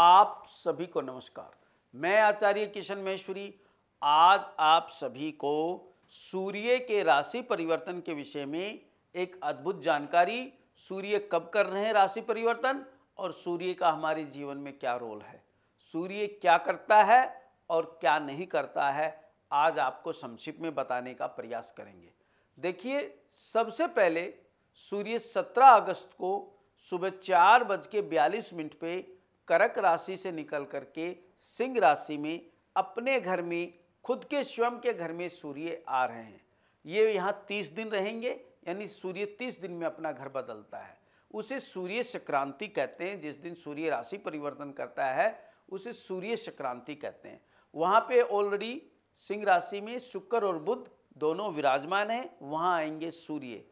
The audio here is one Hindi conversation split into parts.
आप सभी को नमस्कार मैं आचार्य किशन महेश्वरी आज आप सभी को सूर्य के राशि परिवर्तन के विषय में एक अद्भुत जानकारी सूर्य कब कर रहे हैं राशि परिवर्तन और सूर्य का हमारे जीवन में क्या रोल है सूर्य क्या करता है और क्या नहीं करता है आज आपको संक्षिप्त में बताने का प्रयास करेंगे देखिए सबसे पहले सूर्य 17 अगस्त को सुबह चार बज के बयालीस मिनट पर करक राशि से निकल करके सिंह राशि में अपने घर में खुद के स्वयं के घर में सूर्य आ रहे हैं ये यहाँ तीस दिन रहेंगे यानी सूर्य तीस दिन में अपना घर बदलता है उसे सूर्य संक्रांति कहते हैं जिस दिन सूर्य राशि परिवर्तन करता है उसे सूर्य संक्रांति कहते हैं वहाँ पे ऑलरेडी सिंह राशि में शुक्र और बुध दोनों विराजमान हैं वहाँ आएंगे सूर्य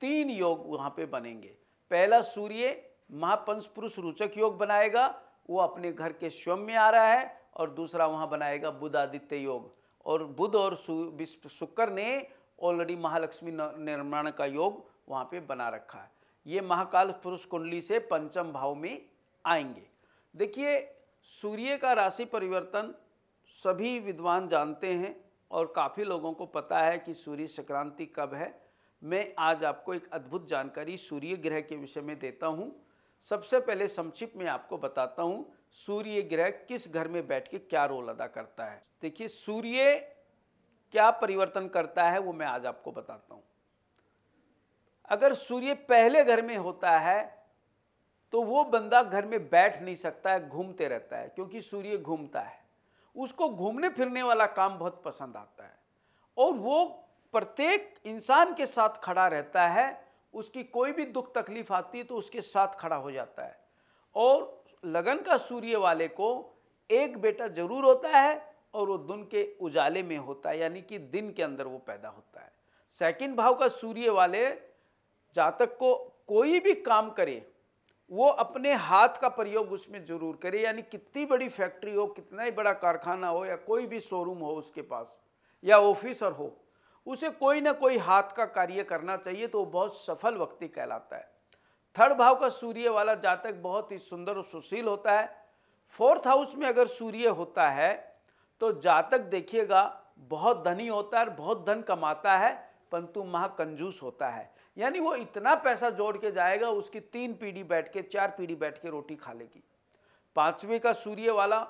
तीन योग वहाँ पे बनेंगे पहला सूर्य महापंच पुरुष रोचक योग बनाएगा वो अपने घर के स्वयं में आ रहा है और दूसरा वहाँ बनाएगा बुध आदित्य योग और बुध और शुक्र ने ऑलरेडी महालक्ष्मी निर्माण का योग वहाँ पे बना रखा है ये महाकाल पुरुष कुंडली से पंचम भाव में आएंगे देखिए सूर्य का राशि परिवर्तन सभी विद्वान जानते हैं और काफ़ी लोगों को पता है कि सूर्य संक्रांति कब है मैं आज आपको एक अद्भुत जानकारी सूर्य ग्रह के विषय में देता हूँ सबसे पहले संक्षिप्त में आपको बताता हूँ सूर्य ग्रह किस घर में बैठ के क्या रोल अदा करता है देखिए सूर्य क्या परिवर्तन करता है वो मैं आज आपको बताता हूँ अगर सूर्य पहले घर में होता है तो वो बंदा घर में बैठ नहीं सकता है घूमते रहता है क्योंकि सूर्य घूमता है उसको घूमने फिरने वाला काम बहुत पसंद आता है और वो प्रत्येक इंसान के साथ खड़ा रहता है उसकी कोई भी दुख तकलीफ आती है तो उसके साथ खड़ा हो जाता है और लगन का सूर्य वाले को एक बेटा जरूर होता है और वो दिन के उजाले में होता है यानी कि दिन के अंदर वो पैदा होता है सेकंड भाव का सूर्य वाले जातक को कोई भी काम करे वो अपने हाथ का प्रयोग उसमें जरूर करे यानी कितनी बड़ी फैक्ट्री हो कितना ही बड़ा कारखाना हो या कोई भी शोरूम हो उसके पास या ऑफिसर हो उसे कोई ना कोई हाथ का कार्य करना चाहिए तो वो बहुत सफल व्यक्ति कहलाता है थर्ड भाव का सूर्य वाला जातक बहुत ही सुंदर और सुशील होता है फोर्थ हाउस में अगर सूर्य होता है तो जातक देखिएगा बहुत धनी होता है बहुत धन कमाता है परंतु महाकंजूस होता है यानी वो इतना पैसा जोड़ के जाएगा उसकी तीन पीढ़ी बैठ के चार पीढ़ी बैठ के रोटी खा लेगी पाँचवें का सूर्य वाला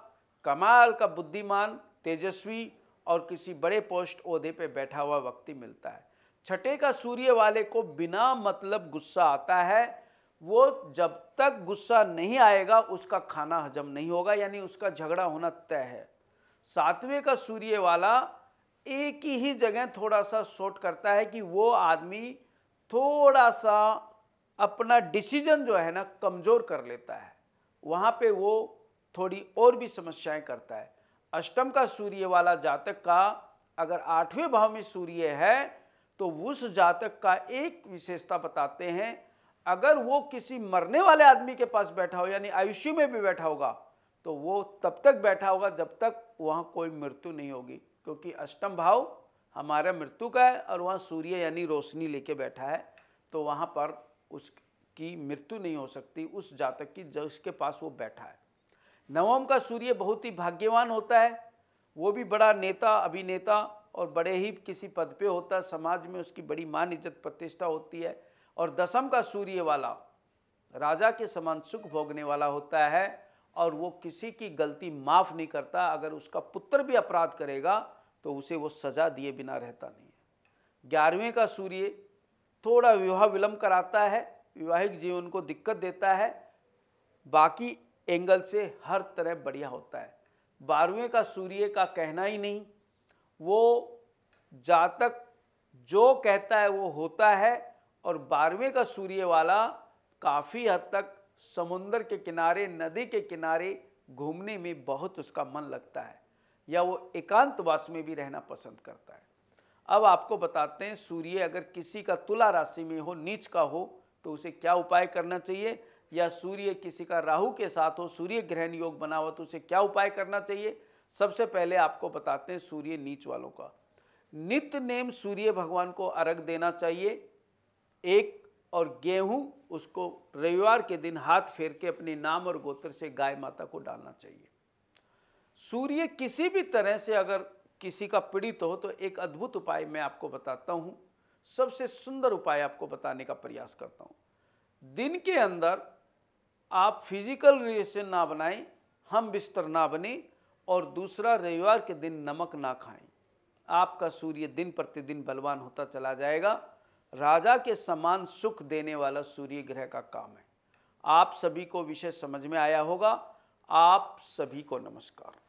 कमाल का बुद्धिमान तेजस्वी और किसी बड़े पोस्ट ओहदे पे बैठा हुआ व्यक्ति मिलता है छठे का सूर्य वाले को बिना मतलब गुस्सा आता है वो जब तक गुस्सा नहीं आएगा उसका खाना हजम नहीं होगा यानी उसका झगड़ा होना तय है सातवें का सूर्य वाला एक ही जगह थोड़ा सा शोट करता है कि वो आदमी थोड़ा सा अपना डिसीजन जो है ना कमज़ोर कर लेता है वहाँ पे वो थोड़ी और भी समस्याएं करता है अष्टम का सूर्य वाला जातक का अगर आठवें भाव में सूर्य है तो उस जातक का एक विशेषता बताते हैं अगर वो किसी मरने वाले आदमी के पास बैठा हो यानी आयुष्य में भी बैठा होगा तो वो तब तक बैठा होगा जब तक वहाँ कोई मृत्यु नहीं होगी क्योंकि अष्टम भाव हमारा मृत्यु का है और वहाँ सूर्य यानी रोशनी लेके बैठा है तो वहाँ पर उसकी मृत्यु नहीं हो सकती उस जातक की जिसके पास वो बैठा है नवम का सूर्य बहुत ही भाग्यवान होता है वो भी बड़ा नेता अभिनेता और बड़े ही किसी पद पे होता है समाज में उसकी बड़ी मान इज्जत प्रतिष्ठा होती है और दसम का सूर्य वाला राजा के समान सुख भोगने वाला होता है और वो किसी की गलती माफ़ नहीं करता अगर उसका पुत्र भी अपराध करेगा तो उसे वो सज़ा दिए बिना रहता नहीं है ग्यारहवें का सूर्य थोड़ा विवाह विलम्ब कराता है वैवाहिक जीवन को दिक्कत देता है बाकी एंगल से हर तरह बढ़िया होता है बारहवें का सूर्य का कहना ही नहीं वो जातक जो कहता है वो होता है और बारहवें का सूर्य वाला काफ़ी हद तक समुंदर के किनारे नदी के किनारे घूमने में बहुत उसका मन लगता है या वो एकांतवास में भी रहना पसंद करता है अब आपको बताते हैं सूर्य अगर किसी का तुला राशि में हो नीच का हो तो उसे क्या उपाय करना चाहिए या सूर्य किसी का राहु के साथ हो सूर्य ग्रहण योग बना हुआ तो उसे क्या उपाय करना चाहिए सबसे पहले आपको बताते हैं सूर्य नीच वालों का नित्य नेम सूर्य भगवान को अर्घ देना चाहिए एक और गेहूं उसको रविवार के दिन हाथ फेर के अपने नाम और गोत्र से गाय माता को डालना चाहिए सूर्य किसी भी तरह से अगर किसी का पीड़ित हो तो एक अद्भुत उपाय मैं आपको बताता हूँ सबसे सुंदर उपाय आपको बताने का प्रयास करता हूँ दिन के अंदर आप फिजिकल रिएशन ना बनाएं हम बिस्तर ना बने और दूसरा रविवार के दिन नमक ना खाएं आपका सूर्य दिन प्रतिदिन बलवान होता चला जाएगा राजा के समान सुख देने वाला सूर्य ग्रह का काम है आप सभी को विषय समझ में आया होगा आप सभी को नमस्कार